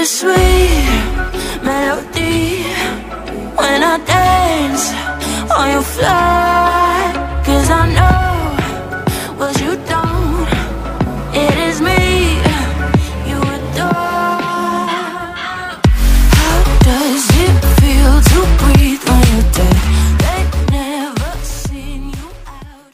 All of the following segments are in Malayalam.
a sweet melody When I dance on your floor Cause I know what you don't It is me you adore How does it feel to breathe when you're dead? They've never seen you out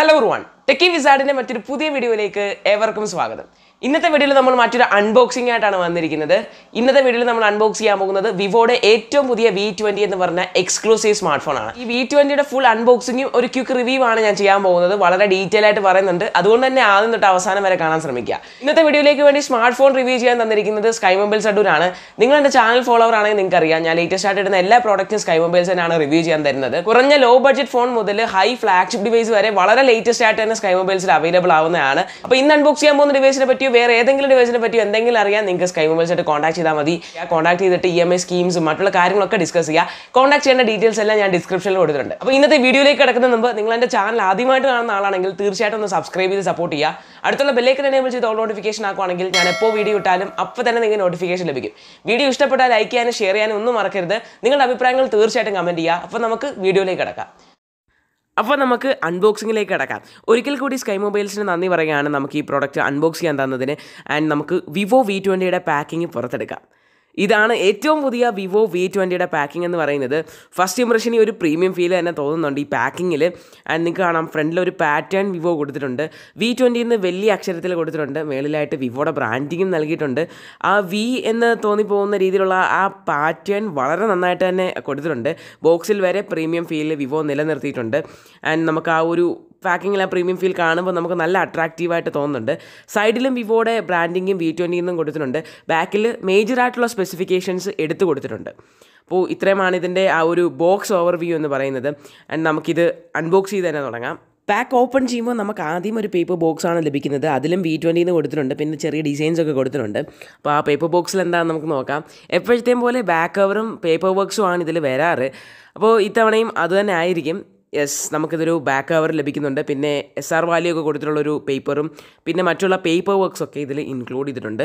Hello everyone Techie വിസാഡിൻ്റെ മറ്റൊരു പുതിയ വീഡിയോയിലേക്ക് ഏവർക്കും സ്വാഗതം ഇന്നത്തെ വീഡിയോയിൽ നമ്മൾ മറ്റൊരു അൺബോക്സിംഗ് ആയിട്ടാണ് വന്നിരിക്കുന്നത് ഇന്നത്തെ വീഡിയോയിൽ നമ്മൾ അൺബോക്സ് ചെയ്യാൻ പോകുന്നത് വിവോയുടെ ഏറ്റവും പുതിയ വി ട്വൻറ്റി എന്ന് പറഞ്ഞ എക്സ്ക്ലൂസീവ് സ്മാർട്ട് ഫോണാണ് ഈ വി ട്വൻറ്റിയുടെ ഫുൾ അൺബോക്സിങ്ങും ഒരു ക്യുക്ക് റിവ്യൂ ആണ് ഞാൻ ചെയ്യാൻ പോകുന്നത് വളരെ ഡീറ്റെയിൽ ആയിട്ട് പറയുന്നുണ്ട് അതുകൊണ്ട് തന്നെ ആദ്യം തൊട്ട് അവസാനം വരെ കാണാൻ ശ്രമിക്കുക ഇന്നത്തെ വീഡിയോയിലേക്ക് വേണ്ടി സ്മാർട്ട് ഫോൺ റിവ്യൂ ചെയ്യാൻ തന്നിരിക്കുന്നത് സ്കൈ മൊബൈൽ ആണ് നിങ്ങൾ എന്റെ ചാനൽ ഫോളോവർ ആണെങ്കിൽ നിങ്ങൾക്ക് അറിയാം ഞാൻ ലേറ്റസ്റ്റ് ആയിട്ട് ഇടുന്ന എല്ലാ പ്രോഡക്റ്റും സ്കൈ മൊബൈൽസ് തന്നെയാണ് റിവ്യൂ ചെയ്യാൻ തരുന്നത് കുറഞ്ഞ ലോ ബഡ്ജറ്റ് ഫോൺ മുതൽ ഹൈ ഫ്ലാഗ്ഷിപ്പ് ഡിവൈസ് വരെ വളരെ ലേറ്റസ്റ്റ് ആയിട്ട് തന്നെ സ്കൈ മൊബൈൽസിൽ അവൈലബിൾ ആവുന്നതാണ് അപ്പോൾ ഇന്ന് അൺബോക്സ് ചെയ്യാൻ പോകുന്ന ഡിവൈസിനെ പറ്റി പറ്റിയോ വേറെ ഏതെങ്കിലും ഡിവൈസിനെ പറ്റിയോ എന്തെങ്കിലും അറിയാൻ നിങ്ങൾക്ക് സ്കൈ മൊബൈൽസായിട്ട് കോൺടാക്ട് ചെയ്താൽ മതി ആ കോൺടാക്ട് ചെയ്തിട്ട് ഇ എം ഐ സ്കീംസും മറ്റുള്ള കാര്യങ്ങളൊക്കെ ഡിസ്കസ് ചെയ്യുക കോൺടാക്ട് ചെയ്യേണ്ട ഡീറ്റെയിൽസ് എല്ലാം ഞാൻ ഡിസ്ക്രിപ്ഷനിൽ കൊടുത്തിട്ടുണ്ട് അപ്പോൾ ഇന്നത്തെ വീഡിയോയിലേക്ക് കിടക്കുന്ന മുമ്പ് നിങ്ങൾ എൻ്റെ ചാനൽ ആദ്യമായിട്ട് കാണുന്ന ആളാണെങ്കിൽ തീർച്ചയായിട്ടും ഒന്ന് സബ്സ്ക്രൈബ് ചെയ്ത് സപ്പോർട്ട് ചെയ്യുക അടുത്തുള്ള ബെല്ലേക്കൻ എനേബിൾ ചെയ്ത് ഓൾ നോട്ടിഫിക്കേഷൻ ആക്കുവാണെങ്കിൽ ഞാൻ എപ്പോൾ വീഡിയോ ഇട്ടാലും അപ്പോൾ തന്നെ നിങ്ങൾക്ക് നോട്ടിഫിക്കേഷൻ ലഭിക്കും വീഡിയോ ഇഷ്ടപ്പെട്ടാൽ ലൈക്ക് ചെയ്യാനും ഷെയർ ചെയ്യാനും ഒന്നും മറക്കരുത് നിങ്ങളുടെ അഭിപ്രായങ്ങൾ തീർച്ചയായിട്ടും കമൻറ്റ് ചെയ്യുക അപ്പോൾ നമുക്ക് വീഡിയോയിലേക്ക് കിടക്കാം അപ്പോൾ നമുക്ക് അൺബോക്സിങ്ങിലേക്ക് കിടക്കാം ഒരിക്കൽ കൂടി സ്കൈ മൊബൈൽസിന് നന്ദി പറയുകയാണ് നമുക്ക് ഈ പ്രോഡക്റ്റ് അൺബോക്സ് ചെയ്യാൻ തന്നതിന് ആൻഡ് നമുക്ക് വിവോ വി ട്വൻറ്റിയുടെ പാക്കിംഗ് പുറത്തെടുക്കാം ഇതാണ് ഏറ്റവും പുതിയ വിവോ വി ട്വൻറ്റിയുടെ പാക്കിംഗ് എന്ന് പറയുന്നത് ഫസ്റ്റ് ഇംപ്രഷന് ഒരു പ്രീമിയം ഫീൽ തന്നെ തോന്നുന്നുണ്ട് ഈ പാക്കിങ്ങിൽ ആൻഡ് നിങ്ങൾക്ക് കാണാം ഫ്രണ്ടിൽ ഒരു പാറ്റേൺ വിവോ കൊടുത്തിട്ടുണ്ട് വി ട്വൻറ്റിയിൽ നിന്ന് വലിയ അക്ഷരത്തിൽ കൊടുത്തിട്ടുണ്ട് മേളിലായിട്ട് വിവോയുടെ ബ്രാൻഡിങ്ങും നൽകിയിട്ടുണ്ട് ആ വി എന്ന് തോന്നിപ്പോകുന്ന രീതിയിലുള്ള ആ പാറ്റേൺ വളരെ നന്നായിട്ട് തന്നെ കൊടുത്തിട്ടുണ്ട് ബോക്സിൽ വരെ പ്രീമിയം ഫീൽ വിവോ നിലനിർത്തിയിട്ടുണ്ട് ആൻഡ് നമുക്ക് ആ ഒരു പാക്കിങ്ങിലെ പ്രീമിയം ഫീൽ കാണുമ്പോൾ നമുക്ക് നല്ല അട്രാക്റ്റീവായിട്ട് തോന്നുന്നുണ്ട് സൈഡിലും വിവോയുടെ ബ്രാൻഡിങ്ങും വി ട്വൻറ്റിന്നും കൊടുത്തിട്ടുണ്ട് ബാക്കിൽ മേജറായിട്ടുള്ള സ്പെസിഫിക്കേഷൻസ് എടുത്തു കൊടുത്തിട്ടുണ്ട് അപ്പോൾ ഇത്രയുമാണ് ഇതിൻ്റെ ആ ഒരു ബോക്സ് ഓവർവ്യൂ എന്ന് പറയുന്നത് ആൻഡ് നമുക്കിത് അൺബോക്സ് ചെയ്ത് തന്നെ തുടങ്ങാം പാക്ക് ഓപ്പൺ ചെയ്യുമ്പോൾ നമുക്ക് ആദ്യം ഒരു പേപ്പർ ബോക്സ് ആണ് ലഭിക്കുന്നത് അതിലും വി ട്വൻറ്റിന്ന് കൊടുത്തിട്ടുണ്ട് പിന്നെ ചെറിയ ഡിസൈൻസ് ഒക്കെ കൊടുത്തിട്ടുണ്ട് അപ്പോൾ ആ പേപ്പർ ബോക്സിൽ എന്താണെന്ന് നമുക്ക് നോക്കാം എപ്പോഴത്തെയും പോലെ ബാക്ക് കവറും പേപ്പർ വർക്ക്സും ആണ് ഇതിൽ വരാറ് അപ്പോൾ ഇത്തവണയും അതുതന്നെ ആയിരിക്കും യെസ് നമുക്കിതൊരു ബാക്ക് കവർ ലഭിക്കുന്നുണ്ട് പിന്നെ എസ് ആർ വാല്യൂ ഒക്കെ കൊടുത്തിട്ടുള്ളൊരു പേപ്പറും പിന്നെ മറ്റുള്ള പേപ്പർ വർക്ക്സ് ഒക്കെ ഇതിൽ ഇൻക്ലൂഡ് ചെയ്തിട്ടുണ്ട്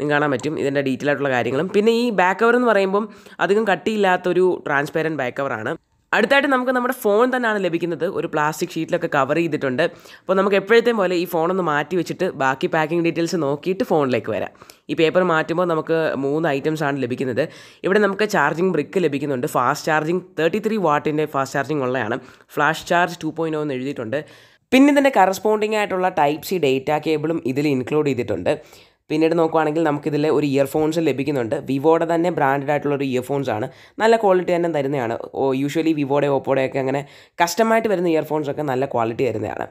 നിങ്ങൾ കാണാൻ പറ്റും ഇതിൻ്റെ ഡീറ്റെയിൽ ആയിട്ടുള്ള കാര്യങ്ങളും പിന്നെ ഈ ബാക്ക് കവർ എന്ന് പറയുമ്പം അധികം കട്ടിയില്ലാത്തൊരു ട്രാൻസ്പെറൻറ്റ് ബാക്ക് കവറാണ് അടുത്തായിട്ട് നമുക്ക് നമ്മുടെ ഫോൺ തന്നെയാണ് ലഭിക്കുന്നത് ഒരു പ്ലാസ്റ്റിക് ഷീറ്റിലൊക്കെ കവർ ചെയ്തിട്ടുണ്ട് അപ്പോൾ നമുക്ക് എപ്പോഴത്തേയും പോലെ ഈ ഫോണൊന്ന് മാറ്റി വെച്ചിട്ട് ബാക്കി പാക്കിംഗ് ഡീറ്റെയിൽസ് നോക്കിയിട്ട് ഫോണിലേക്ക് വരാം ഈ പേപ്പർ മാറ്റുമ്പോൾ നമുക്ക് മൂന്ന് ഐറ്റംസ് ആണ് ലഭിക്കുന്നത് ഇവിടെ നമുക്ക് ചാർജിങ് ബ്രിക്ക് ലഭിക്കുന്നുണ്ട് ഫാസ്റ്റ് ചാർജിങ് തേർട്ടി ത്രീ വാട്ടിൻ്റെ ഫാസ്റ്റ് ചാർജിങ് ഉള്ളതാണ് ഫ്ലാഷ് ചാർജ് ടു പോയിൻറ്റ് എന്ന് എഴുതിയിട്ടുണ്ട് പിന്നെ ഇതിൻ്റെ കറസ്പോണ്ടിങ് ആയിട്ടുള്ള ടൈപ്പ് സി ഡേറ്റ കേബിളും ഇതിൽ ഇൻക്ലൂഡ് ചെയ്തിട്ടുണ്ട് പിന്നീട് നോക്കുവാണെങ്കിൽ നമുക്കിതിൽ ഒരു ഇയർഫോൺസ് ലഭിക്കുന്നുണ്ട് വിവോയുടെ തന്നെ ബ്രാൻഡഡ് ആയിട്ടുള്ള ഒരു ഇയർഫോൺസ് ആണ് നല്ല ക്വാളിറ്റി തന്നെ തരുന്നതാണ് യൂഷ്വലി വിവോയുടെ ഓപ്പോയുടെ ഒക്കെ അങ്ങനെ കസ്റ്റമായിട്ട് വരുന്ന ഇയർഫോൺസ് ഒക്കെ നല്ല ക്വാളിറ്റി തരുന്നതാണ്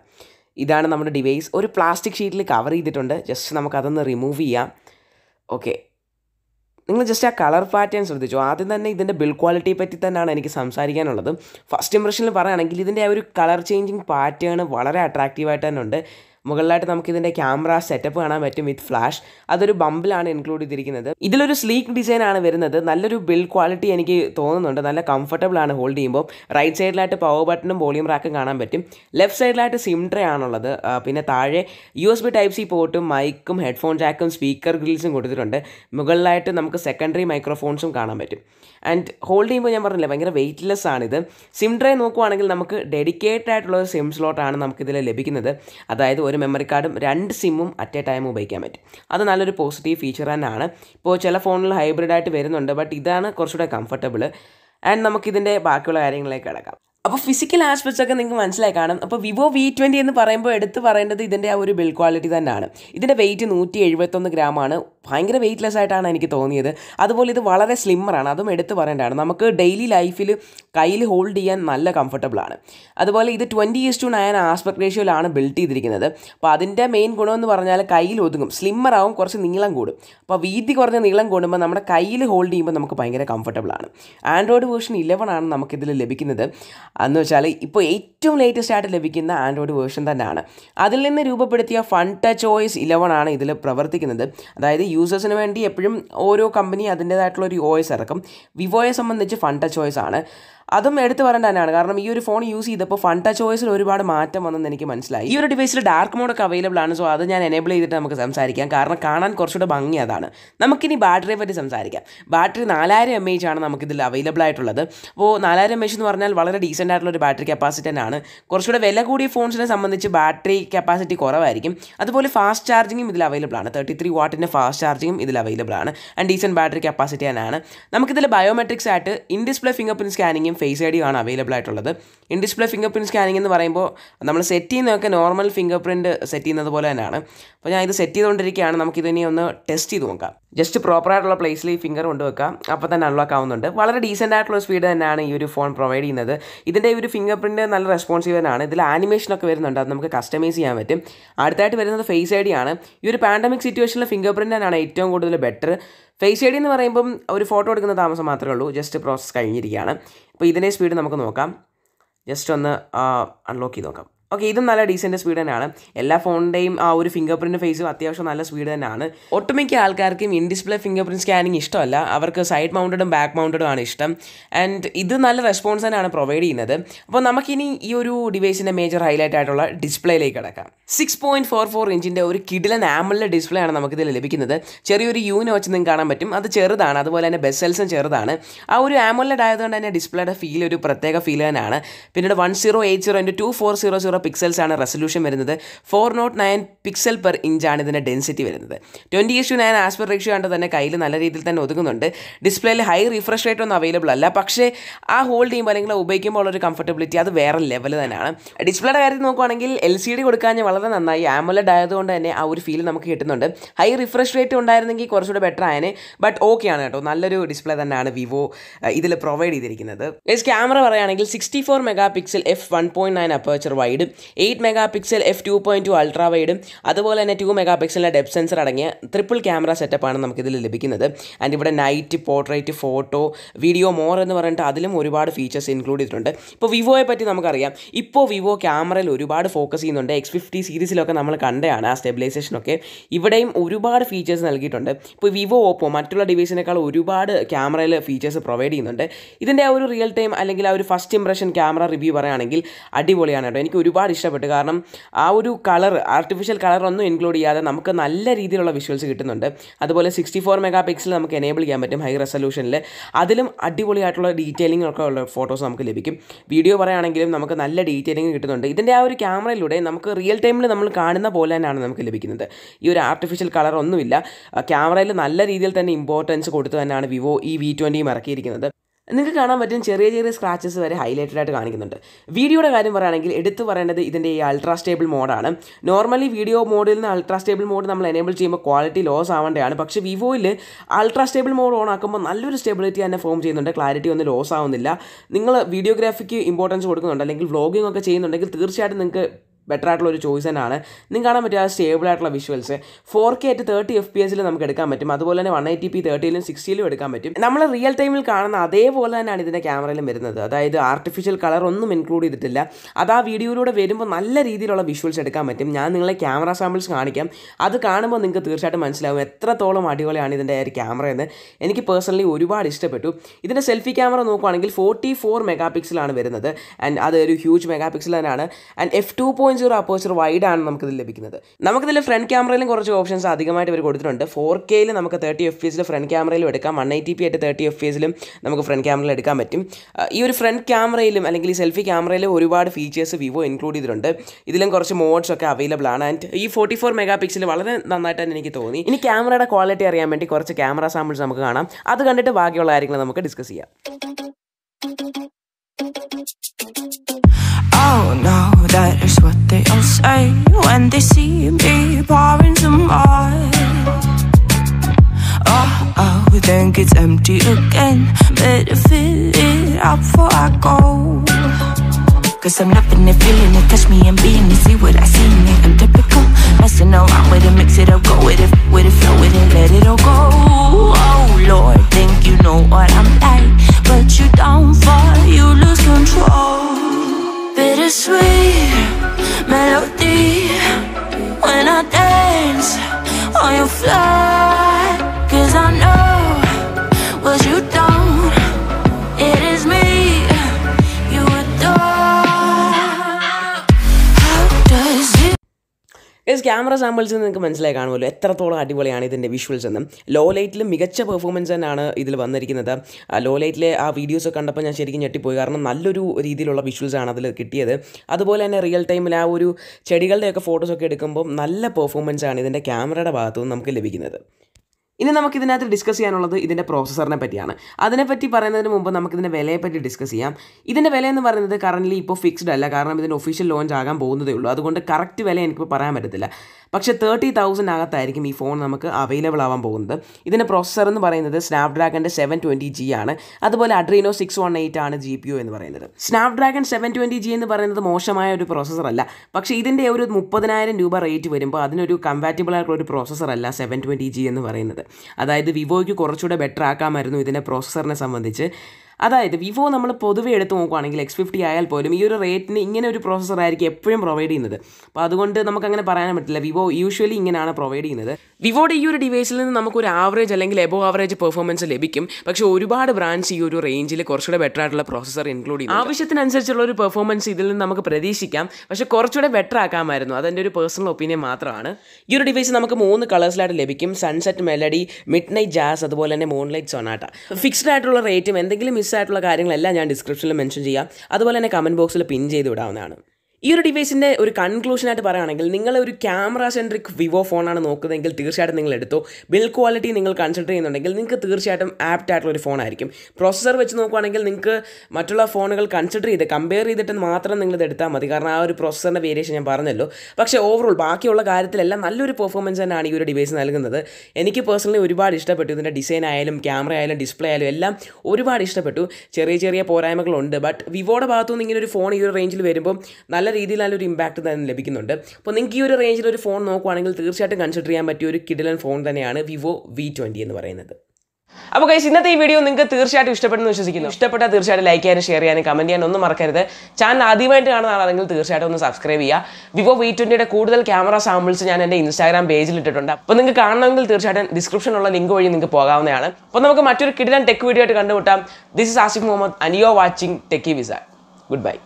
ഇതാണ് നമ്മുടെ ഡിവൈസ് ഒരു പ്ലാസ്റ്റിക് ഷീറ്റിൽ കവർ ചെയ്തിട്ടുണ്ട് ജസ്റ്റ് നമുക്കതൊന്ന് റിമൂവ് ചെയ്യാം ഓക്കെ നിങ്ങൾ ജസ്റ്റ് ആ കളർ പാറ്റേൺ ശ്രദ്ധിച്ചു ആദ്യം തന്നെ ഇതിൻ്റെ ബിൽഡ് ക്വാളിറ്റിയെ പറ്റി തന്നെയാണ് എനിക്ക് സംസാരിക്കാനുള്ളത് ഫസ്റ്റ് ഇംപ്രഷനിൽ പറയുകയാണെങ്കിൽ ഇതിൻ്റെ ആ ഒരു കളർ ചേഞ്ചിങ് പാറ്റേൺ വളരെ അട്രാക്റ്റീവായിട്ട് തന്നെ ഉണ്ട് മുകളിലായിട്ട് നമുക്ക് ഇതിൻ്റെ ക്യാമറ സെറ്റപ്പ് കാണാൻ പറ്റും വിത്ത് ഫ്ലാഷ് അതൊരു ബമ്പിലാണ് ഇൻക്ലൂഡ് ചെയ്തിരിക്കുന്നത് ഇതിലൊരു സ്ലീക്ക് ഡിസൈൻ ആണ് വരുന്നത് നല്ലൊരു ബിൽഡ് ക്വാളിറ്റി എനിക്ക് തോന്നുന്നുണ്ട് നല്ല കംഫർട്ടബിൾ ആണ് ഹോൾഡ് ചെയ്യുമ്പോൾ റൈറ്റ് സൈഡിലായിട്ട് പവർ ബട്ടണും വോളിയം റാക്കും കാണാൻ പറ്റും ലെഫ്റ്റ് സൈഡിലായിട്ട് സിം ട്രേ ആണുള്ളത് പിന്നെ താഴെ U S B type C പോർട്ടും മൈക്കും ഹെഡ്ഫോൺ ജാക്കും സ്പീക്കർ ഗ്രിൽസും കൊടുത്തിട്ടുണ്ട് മുകളിലായിട്ട് നമുക്ക് സെക്കൻഡറി മൈക്രോഫോൺസും കാണാൻ പറ്റും ആൻഡ് ഹോൾഡ് ചെയ്യുമ്പോൾ ഞാൻ പറഞ്ഞില്ല ഭയങ്കര വെയ്റ്റ്ലെസ് ആണിത് സിം ഡ്രൈവ് നോക്കുവാണെങ്കിൽ നമുക്ക് ഡെഡിക്കേറ്റഡ് ആയിട്ടുള്ള ഒരു സിം സ്ലോട്ടാണ് നമുക്കിതിൽ ലഭിക്കുന്നത് അതായത് ഒരു മെമ്മറി കാർഡും രണ്ട് സിമ്മും അറ്റ് എ ടൈം ഉപയോഗിക്കാൻ പറ്റും അത് നല്ലൊരു പോസിറ്റീവ് ഫീച്ചർ തന്നെയാണ് ഇപ്പോൾ ചില ഫോണിൽ ഹൈബ്രിഡ് ആയിട്ട് വരുന്നുണ്ട് ബട്ട് ഇതാണ് കുറച്ചുകൂടെ കംഫർട്ടബിൾ ആൻഡ് നമുക്കിതിൻ്റെ ബാക്കിയുള്ള കാര്യങ്ങളിലേക്ക് കിടക്കാം അപ്പോൾ ഫിസിക്കൽ ആസ്പെക്ട്സ് ഒക്കെ നിങ്ങൾക്ക് മനസ്സിലായി കാണും അപ്പോൾ വിവോ വി ട്വൻറ്റി എന്ന് പറയുമ്പോൾ എടുത്ത് പറയേണ്ടത് ഇതിൻ്റെ ആ ഒരു ബിൽഡ് ക്വാളിറ്റി തന്നെയാണ് ഇതിൻ്റെ വെയിറ്റ് നൂറ്റി എഴുപത്തൊന്ന് ഗ്രാമാണ് ഭയങ്കര വെയിറ്റ്ലെസ് ആയിട്ടാണ് എനിക്ക് തോന്നിയത് അതുപോലെ ഇത് വളരെ സ്ലിമ്മറാണ് അതും എടുത്ത് പറയേണ്ടതാണ് നമുക്ക് ഡെയിലി ലൈഫിൽ കയ്യിൽ ഹോൾഡ് ചെയ്യാൻ നല്ല കംഫർട്ടബിളാണ് അതുപോലെ ഇത് twenty is two nine aspect റേഷ്യോയിലാണ് ബിൽഡ് ചെയ്തിരിക്കുന്നത് അപ്പോൾ അതിൻ്റെ മെയിൻ ഗുണമെന്ന് പറഞ്ഞാൽ കയ്യിൽ ഒതുങ്ങും സ്ലിമ്മറാവും കുറച്ച് നീളം കൂടും അപ്പോൾ വീതി കുറഞ്ഞ നീളം കൂടുമ്പോൾ നമ്മുടെ കയ്യിൽ ഹോൾഡ് ചെയ്യുമ്പോൾ നമുക്ക് ഭയങ്കര കംഫർട്ടബിളാണ് ആൻഡ്രോയിഡ് വേർഷൻ ഇലവൺ ആണ് നമുക്കിതിൽ ലഭിക്കുന്നത് എന്ന് വെച്ചാൽ ഇപ്പോൾ ഏറ്റവും ലേറ്റസ്റ്റ് ആയിട്ട് ലഭിക്കുന്ന ആൻഡ്രോയിഡ് വേർഷൻ തന്നെയാണ് അതിൽ നിന്ന് രൂപപ്പെടുത്തിയ ഫൺ ടച്ച് ഓയിസ് ഇലവൺ ആണ് ഇതിൽ പ്രവർത്തിക്കുന്നത് അതായത് യൂസേഴ്സിന് വേണ്ടി എപ്പോഴും ഓരോ കമ്പനി അതിൻ്റേതായിട്ടുള്ള ഒരു ഒ ഇറക്കും വിവോയെ സംബന്ധിച്ച് ഫൺ ടച്ച് ആണ് അതും എടുത്തു പറയേണ്ട തന്നെയാണ് കാരണം ഈ ഒരു ഫോൺ യൂസ് ചെയ്തപ്പോൾ ഫൺ ടച്ച് ഒരുപാട് മാറ്റം വന്നെന്ന് എനിക്ക് മനസ്സിലായി ഈ ഒരു ഡിവൈസിൽ ഡാർക്ക് മോഡൊക്കെ അവൈലബിൾ ആണ് സോ അത് ഞാൻ എനേബിൾ ചെയ്തിട്ട് നമുക്ക് സംസാരിക്കാം കാരണം കാണാൻ കുറച്ചുകൂടെ ഭംഗി അതാണ് നമുക്കിനി ബാറ്ററിയെ പറ്റി സംസാരിക്കാം ബാറ്ററി നാലായിരം എം എച്ച് ആണ് നമുക്കിതിൽ അവൈലബിൾ ആയിട്ടുള്ളത് അപ്പോൾ നാലായിരം എം എച്ച് എന്ന് പറഞ്ഞാൽ വളരെ ഡീസൻ്റ് ആയിട്ടുള്ള ഒരു ബാറ്ററി കപ്പാസിറ്റി തന്നെയാണ് കുറച്ചുകൂടെ വില കൂടിയ ഫോൺസിനെ സംബന്ധിച്ച് ബാറ്ററി കപ്പാസിറ്റി കുറവായിരിക്കും അതുപോലെ ഫാസ്റ്റ് ചാർജിങ്ങും ഇതിൽ അവൈലബിൾ ആണ് തേർട്ടി ത്രീ വാട്ടിൻ്റെ ഫാസ്റ്റ് ചാർജിങ്ങും ഇതിൽ അവൈലബിൾ ആണ് ആൻഡ് ഡീസൻ ബാറ്ററി കപ്പാസിറ്റി തന്നെയാണ് നമുക്കിതിൽ ബയോമെട്രിക്സ് ആയിട്ട് ഇൻ ഡിസ്പ്ലേ ഫിംഗർ പ്രിൻറ്റ് സ്കാനിങ്ങും ഫേസ് ഐ ഡിയും ആണ് അവൈലബിൾ ആയിട്ടുള്ളത് in display finger print scanning എന്ന് പറയുമ്പോൾ നമ്മൾ സെറ്റ് ചെയ്യുന്നതൊക്കെ നോർമൽ ഫിംഗർ പ്രിൻറ്റ് സെറ്റ് ചെയ്യുന്നത് പോലെ തന്നെയാണ് അപ്പോൾ ഞാൻ ഇത് സെറ്റ് ചെയ്തുകൊണ്ടിരിക്കുകയാണ് നമുക്കിതിനെ ഒന്ന് ടെസ്റ്റ് ചെയ്ത് നോക്കാം ജസ്റ്റ് പ്രോപ്പറായിട്ടുള്ള പ്ലേസിൽ ഈ ഫിംഗർ കൊണ്ടുവെക്കാം അപ്പോൾ തന്നെ അൺലോക്ക് ആവുന്നുണ്ട് വളരെ ഡീസൻ്റ് ആയിട്ടുള്ള സ്പീഡ് തന്നെയാണ് ഈ ഒരു ഫോൺ പ്രൊവൈഡ് ചെയ്യുന്നത് ഇതിൻ്റെ ഒരു ഫിംഗർ പ്രിൻ്റ് നല്ല റെസ്പോൺസീവ് തന്നെയാണ് ഇതിൽ ആനിമേഷനൊക്കെ വരുന്നുണ്ട് അത് നമുക്ക് കസ്റ്റമൈസ് ചെയ്യാൻ പറ്റും അടുത്തായിട്ട് വരുന്നത് ഫേസ് ഐ ഡി ആണ് ഈ ഒരു പാൻഡമിക് സിറ്റുവേഷനിൽ ഫിംഗർ പ്രിൻ്റ് തന്നെയാണ് ആണ് ഏറ്റവും കൂടുതൽ ബെറ്റർ ഫേസ് ഐ ഡി എന്ന് പറയുമ്പം ഒരു ഫോട്ടോ എടുക്കുന്ന താമസം മാത്രമേ ഉള്ളൂ ജസ്റ്റ് പ്രോസസ്സ് കഴിഞ്ഞിരിക്കുകയാണ് അപ്പോൾ ഇതിൻ്റെ സ്പീഡ് നമുക്ക് നോക്കാം ജസ്റ്റ് ഒന്ന് അൺലോക്ക് ചെയ്ത് നോക്കാം ഓക്കെ ഇതും നല്ല ഡീസൻറ്റ് സ്പീഡ് തന്നെയാണ് എല്ലാ ഫോണിൻ്റെയും ആ ഒരു ഫിംഗർ പ്രിൻറ്റ് ഫേസും അത്യാവശ്യം നല്ല സ്പീഡ് തന്നെയാണ് ഒട്ടുമിക്ക ആൾക്കാർക്കും in display finger print scanning ഇഷ്ടമല്ല അവർക്ക് സൈഡ് മൗണ്ടഡും ബാക്ക് മൗണ്ടഡും ആണ് ഇഷ്ടം ആൻഡ് ഇത് നല്ല റെസ്പോൺസ് തന്നെയാണ് പ്രൊവൈഡ് ചെയ്യുന്നത് അപ്പോൾ നമുക്കിനി ഈ ഒരു ഡിവൈസിൻ്റെ മേജർ ഹൈലൈറ്റ് ആയിട്ടുള്ള ഡിസ്പ്ലേയിലേക്ക് കിടക്കാം സിക്സ് പോയിൻറ്റ് ഫോർ ഫോർ ഇഞ്ചിൻ്റെ ഒരു കിഡിലൻ ആമലിൻ്റെ ഡിസ്പ്ലേ ആണ് നമുക്കിതിൽ ലഭിക്കുന്നത് ചെറിയൊരു യൂന് വെച്ച് നിങ്ങൾക്ക് കാണാൻ പറ്റും അത് ചെറുതാണ് അതുപോലെ തന്നെ ബെസ്സൽസും ചെറുതാണ് ആ ഒരു ആമലഡ് ആയതുകൊണ്ട് തന്നെ ഡിസ്പ്ലേയുടെ ഫീൽ ഒരു പ്രത്യേക ഫീൽ തന്നെയാണ് പിന്നീട് one zero eight zero into two four zero zero pixels ആണ് റെസൊല്യൂഷൻ വരുന്നത് four nought nine pixel per inch ആണ് ഇതിൻ്റെ ഡെൻസിറ്റി വരുന്നത് twenty is to nine aspect ratio ആണ്ട് തന്നെ കയ്യിൽ നല്ല രീതിയിൽ തന്നെ ഒതുങ്ങുന്നുണ്ട് ഡിസ്പ്ലേയിൽ ഹൈ റിഫ്രഷ് റേറ്റ് ഒന്നും അവൈലബിൾ അല്ല പക്ഷേ ആ ഹോൾഡ് ചെയ്യുമ്പോൾ അല്ലെങ്കിൽ ഉപയോഗിക്കുമ്പോൾ ഉള്ളൊരു കംഫർട്ടബിലിറ്റി അത് വേറെ ലെവൽ തന്നെയാണ് ഡിസ്പ്ലേയുടെ കാര്യത്തിൽ നോക്കുവാണെങ്കിൽ എൽ സി ഡി കൊടുക്കാൻ വളരെ നന്നായി ആമുലഡ് ആയതുകൊണ്ട് തന്നെ ആ ഒരു ഫീൽ നമുക്ക് കിട്ടുന്നുണ്ട് ഹൈ റിഫ്രഷ് റേറ്റ് ഉണ്ടായിരുന്നെങ്കിൽ കുറച്ചുകൂടെ ബെറ്റർ ആയതിന് ബട്ട് ഓക്കെ ആണ് കേട്ടോ നല്ലൊരു ഡിസ്പ്ലേ തന്നെയാണ് വിവോ ഇതിൽ പ്രൊവൈഡ് ചെയ്തിരിക്കുന്നത് ക്യാമറ പറയുകയാണെങ്കിൽ sixty four mega pixel F one point nine aperture wide വൈഡും eight mega pixel F two point two ultra വൈഡും അതുപോലെ തന്നെ ടു മെഗാ പിക്സലിൻ്റെ ഡെപ് സെൻസർ അടങ്ങിയ ട്രിപ്പിൾ ക്യാമറ സെറ്റപ്പാണ് നമുക്കിതിൽ ലഭിക്കുന്നത് ആൻഡ് ഇവിടെ night portrait photo video more എന്ന് പറഞ്ഞിട്ട് അതിലും ഒരുപാട് ഫീച്ചേഴ്സ് ഇൻക്ലൂഡ് ചെയ്തിട്ടുണ്ട് ഇപ്പോൾ വിവോയെ പറ്റി നമുക്കറിയാം ഇപ്പോൾ വിവോ ക്യാമറയിൽ ഒരുപാട് ഫോക്കസ് ചെയ്യുന്നുണ്ട് എക്സ് ഫിഫ്റ്റി സീരീസിലൊക്കെ നമ്മൾ കണ്ടതാണ് ആ സ്റ്റെബിലൈസേഷനൊക്കെ ഇവിടെയും ഒരുപാട് ഫീച്ചേഴ്സ് നൽകിയിട്ടുണ്ട് ഇപ്പോൾ വിവോ ഓപ്പോ മറ്റുള്ള ഡിവൈസിനേക്കാൾ ഒരുപാട് ക്യാമറയിൽ ഫീച്ചേഴ്സ് പ്രൊവൈഡ് ചെയ്യുന്നുണ്ട് ഇതിൻ്റെ ആ ഒരു റിയൽ ടൈം അല്ലെങ്കിൽ ആ ഒരു ഫസ്റ്റ് ഇംപ്രഷൻ ക്യാമറ റിവ്യൂ പറയുകയാണെങ്കിൽ അടിപൊളിയാണ് കേട്ടോ എനിക്ക് ഒരുപാട് ഒരുപാട് ഇഷ്ടപ്പെട്ടു കാരണം ആ ഒരു കളർ ആർട്ടിഫിഷ്യൽ കളറൊന്നും ഇൻക്ലൂഡ് ചെയ്യാതെ നമുക്ക് നല്ല രീതിയിലുള്ള വിഷ്വൽസ് കിട്ടുന്നുണ്ട് അതുപോലെ സിക്സ്റ്റി ഫോർ മെഗാ പിക്സൽ നമുക്ക് എനേബിൾ ചെയ്യാൻ പറ്റും ഹൈ റെസൊല്യൂഷനിൽ അതിലും അടിപൊളിയായിട്ടുള്ള ഡീറ്റെയിലിംഗ് ഒക്കെ ഉള്ള ഫോട്ടോസ് നമുക്ക് ലഭിക്കും വീഡിയോ പറയുകയാണെങ്കിലും നമുക്ക് നല്ല ഡീറ്റെയിലിംഗ് കിട്ടുന്നുണ്ട് ഇതിൻ്റെ ആ ഒരു ക്യാമറയിലൂടെ നമുക്ക് റിയൽ ടൈമിൽ നമ്മൾ കാണുന്ന പോലെ തന്നെയാണ് നമുക്ക് ലഭിക്കുന്നത് ഈ ഒരു ആർട്ടിഫിഷ്യൽ കളർ ഒന്നുമില്ല ക്യാമറയിൽ നല്ല രീതിയിൽ തന്നെ ഇമ്പോർട്ടൻസ് കൊടുത്തു തന്നെയാണ് വിവോ ഈ വി ട്വൻറ്റിയും ഇറക്കിയിരിക്കുന്നത് നിങ്ങൾക്ക് കാണാൻ പറ്റും ചെറിയ ചെറിയ സ്ക്രാച്ചസ് വരെ ഹൈലൈറ്റഡ് ആയിട്ട് കാണിക്കുന്നുണ്ട് വീഡിയോയുടെ കാര്യം പറയുകയാണെങ്കിൽ എടുത്തു പറയേണ്ടത് ഇതിൻ്റെ ഈ അൾട്രാ സ്റ്റേബിൾ മോഡാണ് നോർമലി വീഡിയോ മോഡിൽ നിന്ന് അൾട്രാ സ്റ്റേബിൾ മോഡ് നമ്മൾ എനേബിൾ ചെയ്യുമ്പോൾ ക്വാളിറ്റി ലോസ് ആവേണ്ടതാണ് പക്ഷേ വിവോയിൽ അൾട്രാ സ്റ്റേബിൾ മോഡ് ഓൺ ആക്കുമ്പോൾ നല്ലൊരു സ്റ്റെബിലിറ്റി തന്നെ ഫോം ചെയ്യുന്നുണ്ട് ക്ലാരിറ്റി ഒന്നും ലോസ് ആവുന്നില്ല നിങ്ങൾ വീഡിയോഗ്രാഫിക്ക് ഇമ്പോർട്ടൻസ് കൊടുക്കുന്നുണ്ട് അല്ലെങ്കിൽ വ്ളോഗിംഗ് ഒക്കെ ചെയ്യുന്നുണ്ടെങ്കിൽ തീർച്ചയായിട്ടും നിങ്ങൾക്ക് ബെറ്റർ ആയിട്ടുള്ള ഒരു ചോയ്സ് തന്നെയാണ് നിങ്ങൾ കാണാൻ പറ്റുക സ്റ്റേബിൾ ആയിട്ടുള്ള വിഷ്വൽസ് ഫോർ കെ ആയിട്ട് തേർട്ടി എഫ് പി എസിൽ നമുക്ക് എടുക്കാൻ പറ്റും അതുപോലെ തന്നെ വൺ എയ്റ്റി പി തേർട്ടിയിലും സിക്സ്റ്റിയിലും എടുക്കാൻ പറ്റും നമ്മൾ റിയൽ ടൈമിൽ കാണുന്ന അതേപോലെ തന്നെയാണ് ഇതിൻ്റെ ക്യാമറയിലും വരുന്നത് അതായത് ആർട്ടിഫിഷ്യൽ കളർ ഒന്നും ഇൻക്ലൂഡ് ചെയ്തിട്ടില്ല അത് ആ വീഡിയോയിലൂടെ വരുമ്പോൾ നല്ല രീതിയിലുള്ള വിഷ്വൽസ് എടുക്കാൻ പറ്റും ഞാൻ നിങ്ങളെ ക്യാമറ സാമ്പിൾസ് കാണിക്കാം അത് കാണുമ്പോൾ നിങ്ങൾക്ക് തീർച്ചയായിട്ടും മനസ്സിലാവും എത്രത്തോളം അടിപൊളിയാണ് ഇതിൻ്റെ ഒരു ക്യാമറ എന്ന് എനിക്ക് പേഴ്സണലി ഒരുപാട് ഇഷ്ടപ്പെട്ടു ഇതിൻ്റെ സെൽഫി ക്യാമറ നോക്കുകയാണെങ്കിൽ ഫോർട്ടി ഫോർ മെഗാ പിക്സലാണ് വരുന്നത് ആൻഡ് അത് ഒരു ഹ്യൂജ് മെഗാ പിക്സൽ തന്നെയാണ് and F two point zero aperture wide ആണ് ഇതിൽ ലഭിക്കുന്നത് നമുക്കിതിൽ ഫ്രണ്ട് ക്യാമറയിലും കുറച്ച് ഓപ്ഷൻസ് അധികമായിട്ട് ഇവർ കൊടുത്തിട്ടുണ്ട് ഫോർ കെയിൽ നമുക്ക് തേർട്ടി എഫ് എസിൽ ഫ്രണ്ട് ക്യാമറയിലും എടുക്കാം വൺ എയ്റ്റി പി ആയിട്ട് തേർട്ടി എഫ് എസിലും നമുക്ക് ഫ്രണ്ട് ക്യാമറയിൽ എടുക്കാൻ പറ്റും ഈ ഒരു ഫ്രണ്ട് ക്യാമറയിലും അല്ലെങ്കിൽ ഈ സെൽഫി ക്യാമറയിലും ഒരുപാട് ഫീച്ചേഴ്സ് വിവോ ഇൻക്ലൂഡ് ചെയ്തിട്ടുണ്ട് ഇതിലും കുറച്ച് മോഡ്സ് ഒക്കെ അവൈലബിൾ ആണ് ആൻഡ് ഈ ഫോർട്ടി ഫോർ മെഗാ പിക്സൽ വളരെ നന്നായിട്ട് തന്നെ എനിക്ക് തോന്നി ഇനി ക്യാമറയുടെ ക്വാളിറ്റി അറിയാൻ വേണ്ടി കുറച്ച് ക്യാമറ സാമ്പിൾസ് നമുക്ക് കാണാം അത് കണ്ടിട്ട് ബാക്കിയുള്ള കാര്യങ്ങൾ നമുക്ക് ഡിസ്കസ് ചെയ്യാം Oh no That is what they all say when they see me pouring some more. Oh, oh, then gets empty again. Better fill it up before I go. Cause I'm loving it, feeling it, touch me and being it, see what I see in it. I'm typical, messing around with it, mix it up, go with it, with it, flow with it, let it all go. Oh Lord, think you know what I'm like, but you don't fall, you lose control. Bittersweet melody When I dance on your floor camera എന്ന് നിങ്ങൾക്ക് മനസ്സിലായി കാണുമല്ലോ എത്രത്തോളം അടിപൊളിയാണ് ഇതിൻ്റെ വിഷ്വൽസ് എന്ന് ലോ ലൈറ്റിൽ മികച്ച പെർഫോമൻസ് തന്നെയാണ് ഇതിൽ വന്നിരിക്കുന്നത് ലോ ലൈറ്റിലെ ആ വീഡിയോസ് കണ്ടപ്പോൾ ഞാൻ ശരിക്കും ഞെട്ടിപ്പോയി കാരണം നല്ലൊരു രീതിയിലുള്ള വിഷ്വൽസ് ആണ് അതിൽ കിട്ടിയത് അതുപോലെ തന്നെ റിയൽ ടൈമിൽ ആ ഒരു ചെടികളുടെയൊക്കെ ഫോട്ടോസൊക്കെ എടുക്കുമ്പോൾ നല്ല പെർഫോമൻസ് ആണ് ഇതിൻ്റെ ക്യാമറയുടെ ഭാഗത്തു നിന്ന് നമുക്ക് ലഭിക്കുന്നത് ഇനി നമുക്ക് ഇതിനകത്ത് ഡിസ്കസ് ചെയ്യാനുള്ളത് ഇതിൻ്റെ പ്രോസസ്സറിനെ പറ്റിയാണ് അതിനെപ്പറ്റി പറയുന്നതിന് മുമ്പ് നമുക്കിതിൻ്റെ വിലയെപ്പറ്റി ഡിസ്കസ് ചെയ്യാം ഇതിൻ്റെ വില എന്ന് പറയുന്നത് കറൻ്റ്ലി ഇപ്പോൾ ഫിക്സ്ഡ് അല്ല കാരണം ഇതിൻ്റെ ഒഫീഷ്യൽ ലോഞ്ച് ആകാൻ പോകുന്നതേ ഉള്ളൂ അതുകൊണ്ട് കറക്റ്റ് വില എനിക്ക് പറയാൻ പറ്റത്തില്ല പക്ഷേ തേർട്ടി തൗസൻഡ് അകത്തായിരിക്കും ഈ ഫോൺ നമുക്ക് അവൈലബിൾ ആവാൻ പോകുന്നത് ഇതിൻ്റെ പ്രോസസ്സർ എന്ന് പറയുന്നത് സ്നാപ്ഡ്രാഗൻ്റെ സെവൻ ട്വൻറ്റി ജി ആണ് അതുപോലെ അഡ്രീനോ സിക്സ് വൺ എയ്റ്റ് ആണ് ജി പി ഒ എന്ന് പറയുന്നത് സ്നാപ്ഡ്രാഗൺ സെവൻ ട്വൻറ്റി ജി എന്ന് പറയുന്നത് മോശമായ ഒരു പ്രോസസ്സർ അല്ല പക്ഷേ ഇതിൻ്റെ ഒരു മുപ്പതിനായിരം രൂപ റേറ്റ് വരുമ്പോൾ അതിനൊരു കമ്പാറ്റബിൾ ആയിട്ടുള്ള ഒരു പ്രോസസ്സർ അല്ല സെവൻ ട്വൻറ്റി ജി എന്ന് പറയുന്നത് അതായത് വിവോയ്ക്ക് കുറച്ചുകൂടെ ബെറ്റർ ആക്കാമായിരുന്നു ഇതിൻ്റെ പ്രോസസ്സറിനെ സംബന്ധിച്ച് അതായത് വിവോ നമ്മൾ പൊതുവെ എടുത്ത് നോക്കുവാണെങ്കിൽ എക്സ് ഫിഫ്റ്റി ആയാൽ പോലും ഈ ഒരു റേറ്റിന് ഇങ്ങനെ ഒരു പ്രോസസ്സർ ആയിരിക്കും എപ്പോഴും പ്രൊവൈഡ് ചെയ്യുന്നത് അപ്പോൾ അതുകൊണ്ട് നമുക്കങ്ങനെ പറയാൻ പറ്റില്ല വിവോ യൂഷ്വലി ഇങ്ങനെയാണ് പ്രൊവൈഡ് ചെയ്യുന്നത് വിവോയുടെ ഈ ഒരു ഡിവൈസിൽ നിന്ന് നമുക്കൊരു ആവറേജ് അല്ലെങ്കിൽ എബോ ആവറേജ് പെർഫോമൻസ് ലഭിക്കും പക്ഷേ ഒരുപാട് ബ്രാൻഡ്സ് ഈ ഒരു റേഞ്ചിൽ കുറച്ചുകൂടെ ബെറ്റർ ആയിട്ടുള്ള പ്രോസസ്സർ ഇൻക്ലൂഡ് ചെയ്യും ആവശ്യത്തിനനുസരിച്ചുള്ള ഒരു പെർഫോമൻസ് ഇതിൽ നിന്ന് നമുക്ക് പ്രതീക്ഷിക്കാം പക്ഷേ കുറച്ചുകൂടെ ബെറ്റർ ആക്കാമായിരുന്നു അതെൻ്റെ ഒരു പേഴ്സണൽ ഒപ്പീനിയൻ മാത്രമാണ് ഈ ഒരു ഡിവൈസ് നമുക്ക് മൂന്ന് കളേഴ്സിലായിട്ട് ലഭിക്കും sunset melody midnight jazz അതുപോലെ തന്നെ മൂൺലൈറ്റ് സൊനാട്ട ഫിക്സ്ഡ് ആയിട്ടുള്ള റേറ്റും എന്തെങ്കിലും മിസ്സായിട്ടുള്ള കാര്യങ്ങളെല്ലാം ഞാൻ ഡിസ്ക്രിപ്ഷനിൽ മെൻഷൻ ചെയ്യാം അതുപോലെ തന്നെ കമൻറ്റ് ബോക്സിൽ പിൻ ചെയ്ത് വിടാവുന്നതാണ് ഈ ഒരു ഡിവൈസിൻ്റെ ഒരു കൺക്ലൂഷനായിട്ട് പറയുകയാണെങ്കിൽ നിങ്ങൾ ഒരു ക്യാമറ സെൻട്രിക് വിവോ ഫോണാണ് നോക്കുന്നതെങ്കിൽ തീർച്ചയായിട്ടും നിങ്ങൾ എടുത്തോ ബിൽഡ് ക്വാളിറ്റി നിങ്ങൾ കൺസിഡർ ചെയ്യുന്നുണ്ടെങ്കിൽ നിങ്ങൾക്ക് തീർച്ചയായിട്ടും ആപ്റ്റ് ആയിട്ടുള്ള ഒരു ഫോണായിരിക്കും പ്രോസസ്സർ വെച്ച് നോക്കുകയാണെങ്കിൽ നിങ്ങൾക്ക് മറ്റുള്ള ഫോണുകൾ കൺസിഡർ ചെയ്ത് കമ്പയർ ചെയ്തിട്ട് മാത്രം നിങ്ങൾ ഇത് എടുത്താൽ മതി കാരണം ആ ഒരു പ്രോസസ്സറിൻ്റെ വേരിയേഷൻ ഞാൻ പറഞ്ഞല്ലോ പക്ഷേ ഓവറോൾ ബാക്കിയുള്ള കാര്യത്തിലെല്ലാം നല്ലൊരു പെർഫോമൻസ് തന്നെയാണ് ഈ ഒരു ഡിവൈസ് നൽകുന്നത് എനിക്ക് പേഴ്സണലി ഒരുപാട് ഇഷ്ടപ്പെട്ടു ഇതിൻ്റെ ഡിസൈൻ ആയാലും ക്യാമറ ആയാലും ഡിസ്പ്ലേ ആയാലും എല്ലാം ഒരുപാട് ഇഷ്ടപ്പെട്ടു ചെറിയ ചെറിയ പോരായ്മകളുണ്ട് ബട്ട് വിവോയുടെ ഭാഗത്തുനിന്ന് ഇങ്ങനെ ഒരു ഫോൺ ഈ ഒരു റേഞ്ചിൽ വരുമ്പോൾ നല്ല രീതിയിലുള്ള ഒരു ഇമ്പാക്ട് തന്നെ ലഭിക്കുന്നുണ്ട് അപ്പോൾ നിങ്ങൾക്ക് ഈ ഒരു റേഞ്ചിൽ ഒരു ഫോൺ നോക്കുവാണെങ്കിൽ തീർച്ചയായിട്ടും കൺസിഡർ ചെയ്യാൻ പറ്റിയ ഒരു കിഡിലൻ ഫോൺ തന്നെയാണ് വിവോ വി ട്വൻറ്റി എന്ന് പറയുന്നത് അപ്പോൾ കഴിച്ച് ഇന്നത്തെ ഈ വീഡിയോ നിങ്ങൾക്ക് തീർച്ചയായിട്ടും ഇഷ്ടപ്പെടുന്നു വിശ്വസിക്കുന്നു ഇഷ്ടപ്പെട്ടാൽ തീർച്ചയായിട്ടും ലൈക്ക് ചെയ്യാനും ഷെയർ ചെയ്യാനും കമൻറ്റ് ചെയ്യാനും ഒന്നും മറക്കരുത് ചാനൽ ആദ്യമായിട്ട് കാണുന്ന ആളാണെങ്കിൽ തീർച്ചയായിട്ടും ഒന്ന് സബ്സ്ക്രൈബ് ചെയ്യുക വിവോ വി ട്വൻറ്റിയുടെ കൂടുതൽ ക്യാമറ സാമ്പിൾസ് ഞാൻ എൻ്റെ ഇൻസ്റ്റാഗ്രാം പേജിൽ ഇട്ടിട്ടുണ്ട് അപ്പോൾ നിങ്ങൾക്ക് കാണണമെങ്കിൽ തീർച്ചയായിട്ടും ഡിസ്ക്രിപ്ഷനുള്ള ലിങ്ക് വഴി നിങ്ങൾക്ക് പോകാവുന്നതാണ് അപ്പോൾ നമുക്ക് മറ്റൊരു കിടിലൻ ടെക് വീഡിയോ ആയിട്ട് കണ്ടുമുട്ടാം ദിസ് ഇസ് ആസിഫ് മുഹമ്മദ് അനിയോ watching Techie Wiz good by